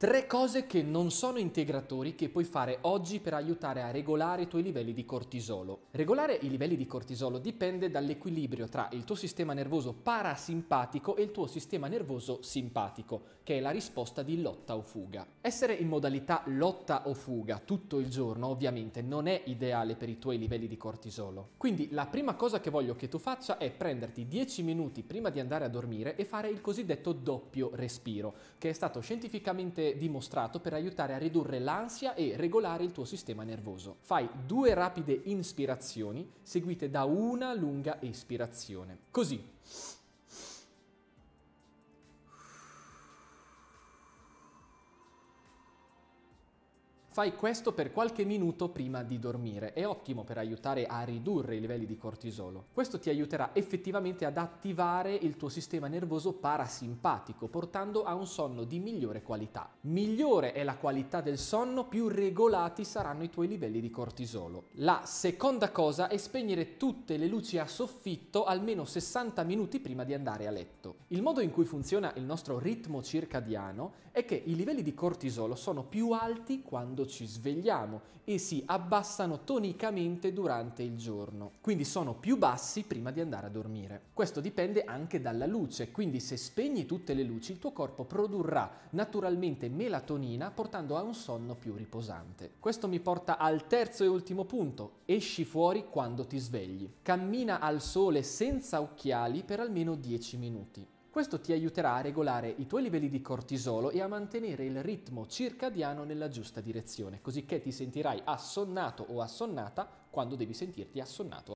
Tre cose che non sono integratori che puoi fare oggi per aiutare a regolare i tuoi livelli di cortisolo. Regolare i livelli di cortisolo dipende dall'equilibrio tra il tuo sistema nervoso parasimpatico e il tuo sistema nervoso simpatico, che è la risposta di lotta o fuga. Essere in modalità lotta o fuga tutto il giorno ovviamente non è ideale per i tuoi livelli di cortisolo. Quindi la prima cosa che voglio che tu faccia è prenderti 10 minuti prima di andare a dormire e fare il cosiddetto doppio respiro, che è stato scientificamente dimostrato per aiutare a ridurre l'ansia e regolare il tuo sistema nervoso. Fai due rapide inspirazioni seguite da una lunga espirazione. Così. Fai questo per qualche minuto prima di dormire, è ottimo per aiutare a ridurre i livelli di cortisolo. Questo ti aiuterà effettivamente ad attivare il tuo sistema nervoso parasimpatico, portando a un sonno di migliore qualità. Migliore è la qualità del sonno, più regolati saranno i tuoi livelli di cortisolo. La seconda cosa è spegnere tutte le luci a soffitto almeno 60 minuti prima di andare a letto. Il modo in cui funziona il nostro ritmo circadiano è che i livelli di cortisolo sono più alti quando ci svegliamo e si abbassano tonicamente durante il giorno, quindi sono più bassi prima di andare a dormire. Questo dipende anche dalla luce, quindi se spegni tutte le luci il tuo corpo produrrà naturalmente melatonina portando a un sonno più riposante. Questo mi porta al terzo e ultimo punto, esci fuori quando ti svegli. Cammina al sole senza occhiali per almeno 10 minuti. Questo ti aiuterà a regolare i tuoi livelli di cortisolo e a mantenere il ritmo circadiano nella giusta direzione, cosicché ti sentirai assonnato o assonnata quando devi sentirti assonnato